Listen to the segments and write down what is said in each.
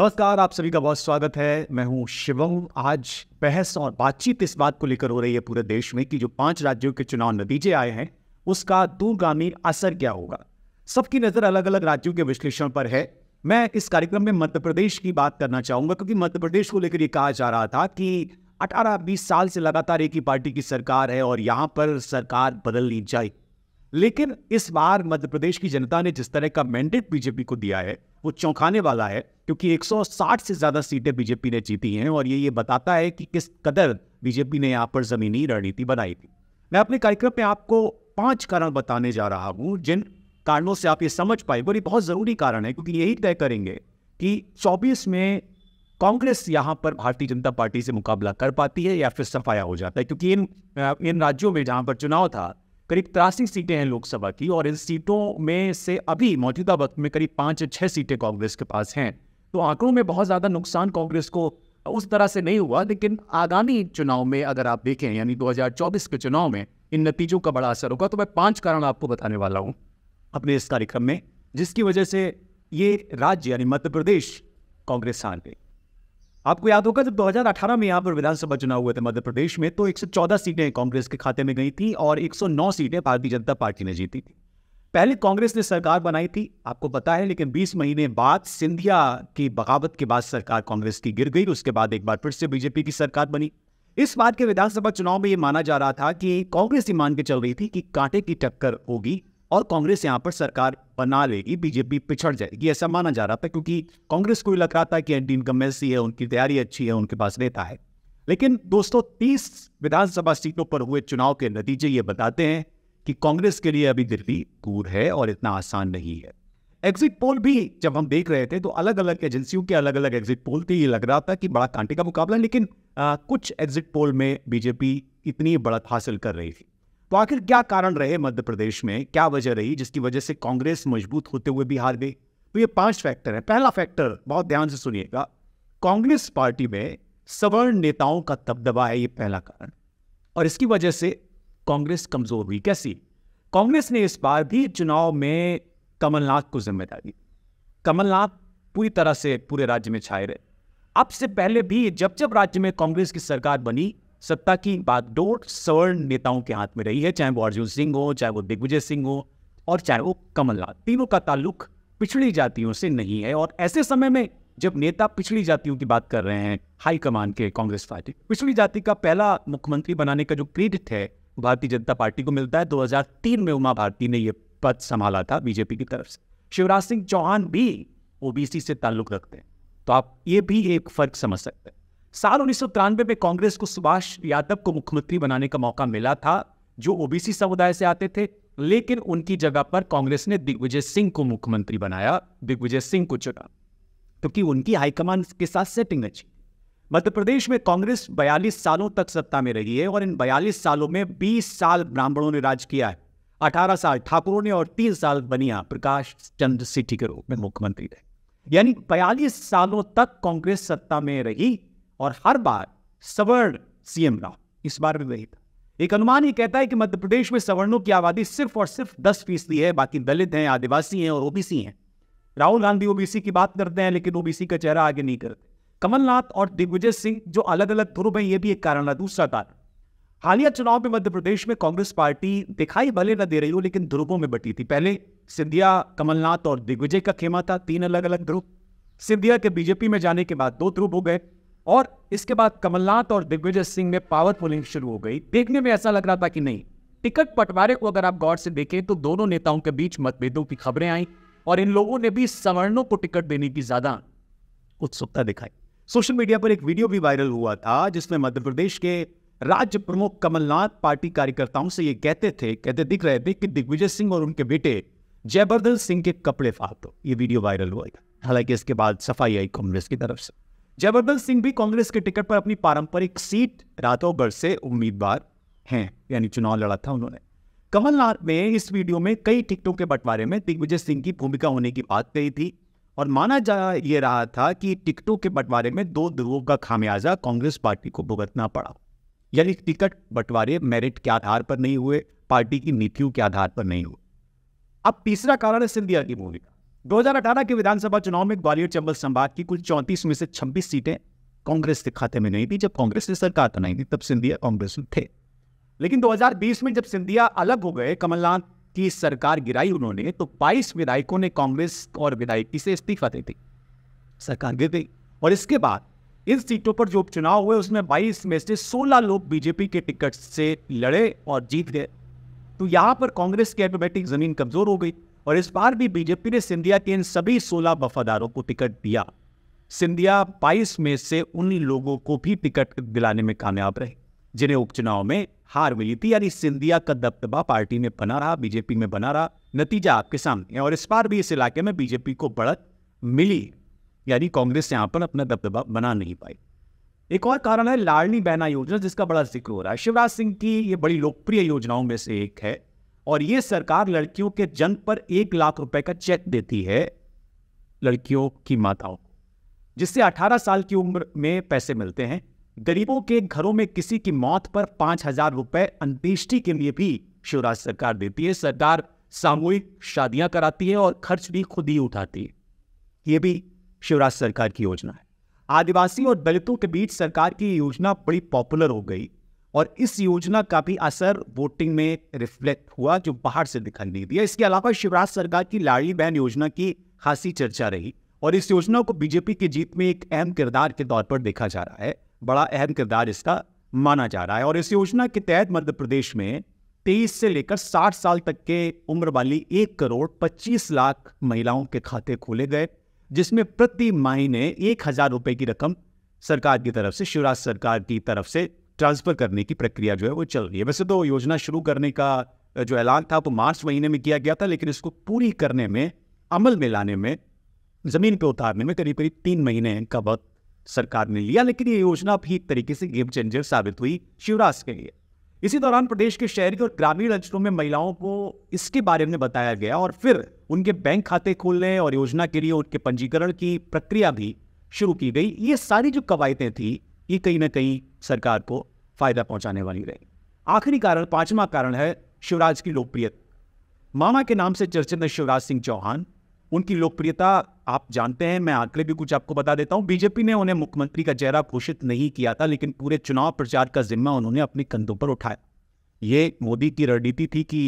नमस्कार आप सभी का बहुत स्वागत है मैं हूं शिवम आज बहस और बातचीत इस बात को लेकर हो रही है पूरे देश में कि जो पांच राज्यों के चुनाव नतीजे आए हैं उसका दूरगामी असर क्या होगा सबकी नज़र अलग अलग राज्यों के विश्लेषण पर है मैं इस कार्यक्रम में मध्य प्रदेश की बात करना चाहूँगा क्योंकि मध्य प्रदेश को लेकर ये कहा जा रहा था कि अठारह बीस साल से लगातार एक ही पार्टी की सरकार है और यहाँ पर सरकार बदलनी चाहिए लेकिन इस बार मध्य प्रदेश की जनता ने जिस तरह का मैंडेट बीजेपी को दिया है वो चौंकाने वाला है क्योंकि 160 से ज़्यादा सीटें बीजेपी ने जीती हैं और ये ये बताता है कि किस कदर बीजेपी ने यहाँ पर ज़मीनी रणनीति बनाई थी मैं अपने कार्यक्रम में आपको पांच कारण बताने जा रहा हूं जिन कारणों से आप ये समझ पाए और ये बहुत ज़रूरी कारण है क्योंकि यही तय करेंगे कि चौबीस में कांग्रेस यहां पर भारतीय जनता पार्टी से मुकाबला कर पाती है या फिर सफाया हो जाता है क्योंकि इन इन राज्यों में जहां पर चुनाव था करीब तिरासी सीटें हैं लोकसभा की और इन सीटों में से अभी मौजूदा वक्त में करीब पाँच या छः सीटें कांग्रेस के पास हैं तो आंकड़ों में बहुत ज़्यादा नुकसान कांग्रेस को उस तरह से नहीं हुआ लेकिन आगामी चुनाव में अगर आप देखें यानी 2024 के चुनाव में इन नतीजों का बड़ा असर होगा तो मैं पांच कारण आपको बताने वाला हूं अपने इस कार्यक्रम में जिसकी वजह से ये राज्य यानी मध्य प्रदेश कांग्रेस हार गई आपको याद होगा जब 2018 में यहाँ पर विधानसभा चुनाव हुए थे मध्य प्रदेश में तो 114 सीटें कांग्रेस के खाते में गई थी और 109 सीटें भारतीय जनता पार्टी ने जीती थी पहले कांग्रेस ने सरकार बनाई थी आपको पता है लेकिन 20 महीने बाद सिंधिया की बगावत के बाद सरकार कांग्रेस की गिर गई उसके बाद एक बार फिर से बीजेपी की सरकार बनी इस बार के विधानसभा चुनाव में यह माना जा रहा था कि कांग्रेस ही मान के चल रही थी कि कांटे की टक्कर होगी और कांग्रेस यहाँ पर सरकार बना लेगी बीजेपी पिछड़ जाएगी ऐसा माना जा रहा था क्योंकि कांग्रेस को लग रहा था कि एंटी इनकमेंसी है उनकी तैयारी अच्छी है उनके पास नेता है लेकिन दोस्तों तीस विधानसभा सीटों पर हुए चुनाव के नतीजे ये बताते हैं कि कांग्रेस के लिए अभी दिल्ली दूर है और इतना आसान नहीं है एग्जिट पोल भी जब हम देख रहे थे तो अलग अलग एजेंसियों के अलग अलग एग्जिट पोल थे ये लग रहा था कि बड़ा कांटे का मुकाबला लेकिन आ, कुछ एग्जिट पोल में बीजेपी इतनी बढ़त हासिल कर रही थी तो आखिर क्या कारण रहे मध्य प्रदेश में क्या वजह रही जिसकी वजह से कांग्रेस मजबूत होते हुए भी हार गई तो ये पांच फैक्टर है पहला फैक्टर बहुत ध्यान से सुनिएगा कांग्रेस पार्टी में सवर्ण नेताओं का दबदबा है ये पहला कारण और इसकी वजह से कांग्रेस कमजोर हुई कैसी कांग्रेस ने इस बार भी चुनाव में कमलनाथ को जिम्मेदारी कमलनाथ पूरी तरह से पूरे राज्य में छाए रहे अब से पहले भी जब जब राज्य में कांग्रेस की सरकार बनी सत्ता की बागडोर सवर्ण नेताओं के हाथ में रही है चाहे वो अर्जुन सिंह हो चाहे वो दिग्विजय सिंह हो और चाहे वो कमलनाथ तीनों का ताल्लुक पिछड़ी जातियों से नहीं है और ऐसे समय में जब नेता पिछड़ी जातियों की बात कर रहे हैं हाईकमान के कांग्रेस पार्टी पिछड़ी जाति का पहला मुख्यमंत्री बनाने का जो क्रेडिट है भारतीय जनता पार्टी को मिलता है 2003 में उमा भारती ने यह पद संभाला था बीजेपी की तरफ से शिवराज सिंह चौहान भी ओबीसी से ताल्लुक रखते हैं तो आप ये भी एक फर्क समझ सकते हैं साल उन्नीस में कांग्रेस को सुभाष यादव को मुख्यमंत्री बनाने का मौका मिला था जो ओबीसी समुदाय से आते थे लेकिन उनकी जगह पर कांग्रेस ने दिग्विजय सिंह को मुख्यमंत्री बनाया दिग्विजय सिंह को चुना क्योंकि तो उनकी हाईकमान के साथ सेटिंग अच्छी मध्य प्रदेश में कांग्रेस 42 सालों तक सत्ता में रही है और इन 42 सालों में 20 साल ब्राह्मणों ने राज किया है 18 साल ठाकुरों ने और 3 साल बनिया प्रकाश चंद्र सिटी के रूप में मुख्यमंत्री रहे यानी 42 सालों तक कांग्रेस सत्ता में रही और हर बार सवर्ण सीएम रहा इस बार भी वही था एक अनुमान ये कहता है कि मध्य प्रदेश में सवर्णों की आबादी सिर्फ और सिर्फ दस फीसदी है बाकी दलित हैं आदिवासी हैं और ओबीसी हैं राहुल गांधी ओबीसी की बात करते हैं लेकिन ओबीसी का चेहरा आगे नहीं करते कमलनाथ और दिग्विजय सिंह जो अलग अलग ध्रुव हैं ये भी एक कारण है दूसरा कारण हालिया चुनाव में मध्य प्रदेश में कांग्रेस पार्टी दिखाई भले न दे रही हो लेकिन ध्रुवों में बटी थी पहले सिंधिया कमलनाथ और दिग्विजय का खेमा था तीन अलग अलग ध्रुव सिंधिया के बीजेपी में जाने के बाद दो ध्रुव हो गए और इसके बाद कमलनाथ और दिग्विजय सिंह में पावर पुलिंग शुरू हो गई देखने में ऐसा लग रहा था कि नहीं टिकट बंटवारे को अगर आप गौर से देखें तो दोनों नेताओं के बीच मतभेदों की खबरें आई और इन लोगों ने भी सवर्णों को टिकट देने की ज्यादा उत्सुकता दिखाई सोशल मीडिया पर एक वीडियो भी वायरल हुआ था जिसमें मध्य प्रदेश के राज्य प्रमुख कमलनाथ पार्टी कार्यकर्ताओं से ये कहते थे कहते दिख रहे थे कि दिग्विजय सिंह और उनके बेटे जयवर्धन सिंह के कपड़े फाड़ दो ये वीडियो वायरल हुआ था हालांकि इसके बाद सफाई आई कांग्रेस की तरफ से जयवर्धन सिंह भी कांग्रेस के टिकट पर अपनी पारंपरिक सीट रातों से उम्मीदवार हैं यानी चुनाव लड़ा था उन्होंने कमलनाथ ने इस वीडियो में कई टिकटों के बंटवारे में दिग्विजय सिंह की भूमिका होने की बात कही थी और माना जा ये रहा था कि टिकटों के बंटवारे में दो ध्रुवों का खामियाजा कांग्रेस पार्टी को भुगतना पड़ा यानी टिकट बंटवारे मेरिट के आधार पर नहीं हुए पार्टी की नीतियों के आधार पर नहीं हुए अब तीसरा कारण है सिंधिया की भूमिका 2018 के विधानसभा चुनाव में ग्वालियर चंबल संभाग की कुल चौंतीस में से छब्बीस सीटें कांग्रेस के खाते में नहीं थी जब कांग्रेस ने सरकार बनाई तो थी तब सिंधिया कांग्रेस में थे लेकिन 2020 में जब सिंधिया अलग हो गए कमलनाथ की सरकार गिराई उन्होंने तो 22 विधायकों ने कांग्रेस और विधायकी से इस्तीफा दे दी सरकार गिर गई और इसके बाद इन सीटों पर जो उपचुनाव हुए उसमें 22 में से 16 लोग बीजेपी के टिकट से लड़े और जीत गए तो यहां पर कांग्रेस की एटोमेटिक जमीन कमजोर हो गई और इस बार भी बीजेपी ने सिंधिया के इन सभी 16 वफादारों को टिकट दिया सिंधिया 22 में से उन लोगों को भी टिकट दिलाने में कामयाब रहे जिन्हें उपचुनाव में हार मिली थी यानी सिंधिया का दबदबा पार्टी में बना रहा बीजेपी में बना रहा नतीजा आपके सामने और इस बार भी इस इलाके में बीजेपी को बढ़त मिली यानी कांग्रेस यहां पर अपना दबदबा बना नहीं पाई एक और कारण है लाडली बहना योजना जिसका बड़ा जिक्र हो रहा है शिवराज सिंह की ये बड़ी लोकप्रिय योजनाओं में से एक है और ये सरकार लड़कियों के जन्म पर एक लाख रुपए का चेक देती है लड़कियों की माताओं को जिससे 18 साल की उम्र में पैसे मिलते हैं गरीबों के घरों में किसी की मौत पर पांच हजार रुपए अंत्येष्टि के लिए भी शिवराज सरकार देती है सरकार सामूहिक शादियां कराती है और खर्च भी खुद ही उठाती है ये भी शिवराज सरकार की योजना है आदिवासी और दलितों के बीच सरकार की योजना बड़ी पॉपुलर हो गई और इस योजना का भी असर वोटिंग में रिफ्लेक्ट हुआ जो बाहर से दिखाई नहीं दिया इसके अलावा शिवराज सरकार की लाड़ी बहन योजना की खासी चर्चा रही और इस योजना को बीजेपी की जीत में एक अहम किरदार के तौर पर देखा जा रहा है बड़ा अहम किरदार इसका माना जा रहा है और इस योजना के तहत मध्य प्रदेश में तेईस से लेकर साठ साल तक के उम्र वाली एक करोड़ पच्चीस लाख महिलाओं के खाते खोले गए जिसमें प्रति महीने एक हजार रुपए की रकम सरकार की तरफ से शिवराज सरकार की तरफ से ट्रांसफ़र करने की प्रक्रिया जो है वो चल रही है वैसे तो योजना शुरू करने का जो ऐलान था वो मार्च महीने में किया गया था लेकिन इसको पूरी करने में अमल में लाने में ज़मीन पर उतारने में करीब करीब तीन महीने का वक्त सरकार ने लिया लेकिन ये योजना भी एक तरीके से गेम चेंजर साबित हुई शिवराज के लिए इसी दौरान प्रदेश के शहरी और ग्रामीण अंचलों में महिलाओं को इसके बारे में बताया गया और फिर उनके बैंक खाते खोलने और योजना के लिए उनके पंजीकरण की प्रक्रिया भी शुरू की गई ये सारी जो कवायतें थी ये कहीं ना कहीं सरकार को फायदा पहुंचाने वाली रही आखिरी कारण पांचवा कारण है शिवराज की लोकप्रियता मामा के नाम से चर्चित है शिवराज सिंह चौहान उनकी लोकप्रियता आप जानते हैं मैं आंकड़े भी कुछ आपको बता देता हूं बीजेपी ने उन्हें मुख्यमंत्री का चेहरा घोषित नहीं किया था लेकिन पूरे चुनाव प्रचार का जिम्मा उन्होंने अपने कंधों पर उठाया ये मोदी की रणनीति थी कि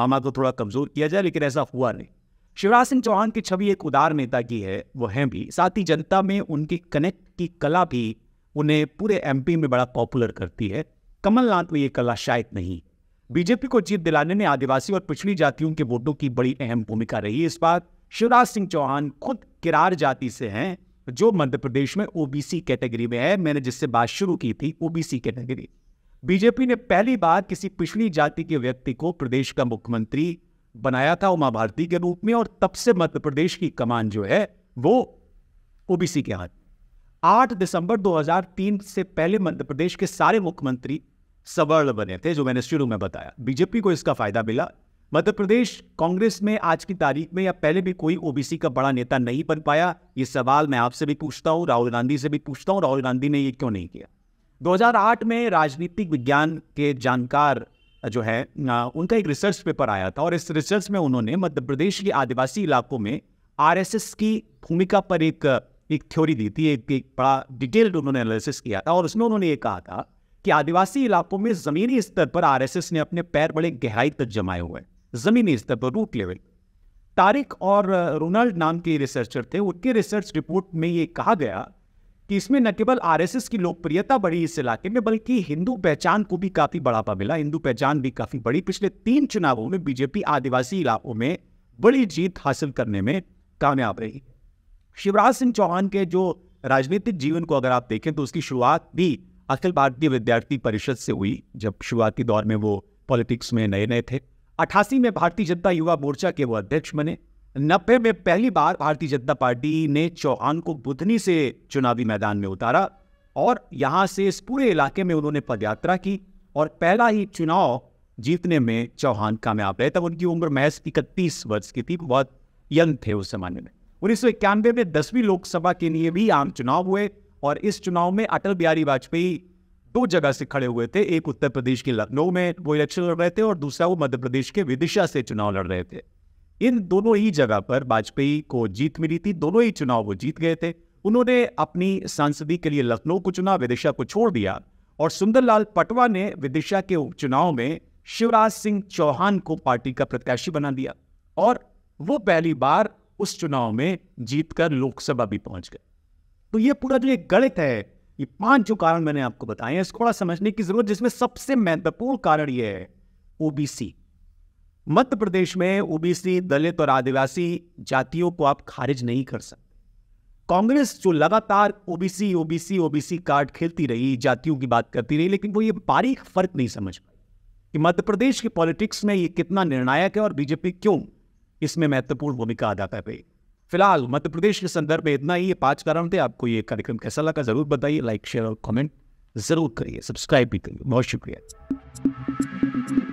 मामा को थोड़ा कमजोर किया जाए लेकिन ऐसा हुआ नहीं शिवराज सिंह चौहान की छवि एक उदार नेता की है वह है भी साथ ही जनता में उनके कनेक्ट की कला भी उन्हें पूरे एमपी में बड़ा पॉपुलर करती है कमलनाथ में ये कला शायद नहीं बीजेपी को जीत दिलाने में आदिवासी और पिछड़ी जातियों के वोटों की बड़ी अहम भूमिका रही इस बार शिवराज सिंह चौहान खुद किरार जाति से हैं जो मध्य प्रदेश में ओबीसी कैटेगरी में है मैंने जिससे बात शुरू की थी ओबीसी कैटेगरी बीजेपी ने पहली बार किसी पिछड़ी जाति के व्यक्ति को प्रदेश का मुख्यमंत्री बनाया था उमा भारती के रूप में और तब से मध्य प्रदेश की कमान जो है वो ओबीसी के हाथ 8 दिसंबर 2003 से पहले मध्य प्रदेश के सारे मुख्यमंत्री सवर्ण बने थे जो मैंने शुरू में बताया बीजेपी को इसका फायदा मिला मध्य प्रदेश कांग्रेस में आज की तारीख में या पहले भी कोई ओबीसी का बड़ा नेता नहीं बन पाया ये सवाल मैं आपसे भी पूछता हूँ राहुल गांधी से भी पूछता हूँ राहुल गांधी ने ये क्यों नहीं किया 2008 में राजनीतिक विज्ञान के जानकार जो है उनका एक रिसर्च पेपर आया था और इस रिसर्च में उन्होंने मध्य प्रदेश के आदिवासी इलाकों में आरएसएस की भूमिका पर एक एक थ्योरी दी थी एक, एक बड़ा डिटेल्ड उन्होंने एनालिसिस किया था और उसमें उन्होंने ये कहा था कि आदिवासी इलाकों में ज़मीनी स्तर पर आरएसएस ने अपने पैर बड़े गहराई तक जमाए हुए हैं ज़मीनी स्तर पर रूट लेवल तारिक और रोनाल्ड नाम के रिसर्चर थे उनके रिसर्च रिपोर्ट में ये कहा गया कि इसमें न केवल आरएसएस की लोकप्रियता बढ़ी इस इलाके में बल्कि हिंदू पहचान को भी काफ़ी बढ़ावा मिला हिंदू पहचान भी काफ़ी बड़ी पिछले तीन चुनावों में बीजेपी आदिवासी इलाकों में बड़ी जीत हासिल करने में कामयाब रही है शिवराज सिंह चौहान के जो राजनीतिक जीवन को अगर आप देखें तो उसकी शुरुआत भी अखिल भारतीय विद्यार्थी परिषद से हुई जब शुरुआती दौर में वो पॉलिटिक्स में नए नए थे अठासी में भारतीय जनता युवा मोर्चा के वो अध्यक्ष बने नब्बे में पहली बार भारतीय जनता पार्टी ने चौहान को बुधनी से चुनावी मैदान में उतारा और यहाँ से इस पूरे इलाके में उन्होंने पदयात्रा की और पहला ही चुनाव जीतने में चौहान कामयाब रहे तब उनकी उम्र महज इकतीस वर्ष की थी बहुत यंग थे उस जमाने में उन्नीस में दसवीं लोकसभा के लिए भी आम चुनाव हुए और इस चुनाव में अटल बिहारी वाजपेयी दो जगह से खड़े हुए थे एक उत्तर प्रदेश के लखनऊ में वो इलेक्शन लड़ रहे थे और दूसरा वो मध्य प्रदेश के विदिशा से चुनाव लड़ रहे थे इन दोनों ही जगह पर वाजपेयी को जीत मिली थी दोनों ही चुनाव वो जीत गए थे उन्होंने अपनी सांसदी के लिए लखनऊ को चुना विदिशा को छोड़ दिया और सुंदरलाल पटवा ने विदिशा के उपचुनाव में शिवराज सिंह चौहान को पार्टी का प्रत्याशी बना दिया और वो पहली बार उस चुनाव में जीतकर लोकसभा भी पहुंच गए तो ये पूरा जो एक गणित है ये पांच जो कारण मैंने आपको बताए हैं इसको थोड़ा समझने की जरूरत जिसमें सबसे महत्वपूर्ण कारण ये है ओबीसी मध्य प्रदेश में ओबीसी दलित और आदिवासी जातियों को आप खारिज नहीं कर सकते कांग्रेस जो लगातार ओबीसी ओबीसी ओबीसी कार्ड खेलती रही जातियों की बात करती रही लेकिन वो ये बारीक फर्क नहीं समझ पाई कि मध्य प्रदेश की पॉलिटिक्स में ये कितना निर्णायक है और बीजेपी क्यों इसमें महत्वपूर्ण भूमिका अदा कर रही फिलहाल मध्य प्रदेश के संदर्भ में इतना ही ये पांच कारण थे आपको ये कार्यक्रम कैसा लगा जरूर बताइए लाइक शेयर और कमेंट जरूर करिए सब्सक्राइब भी करिए बहुत शुक्रिया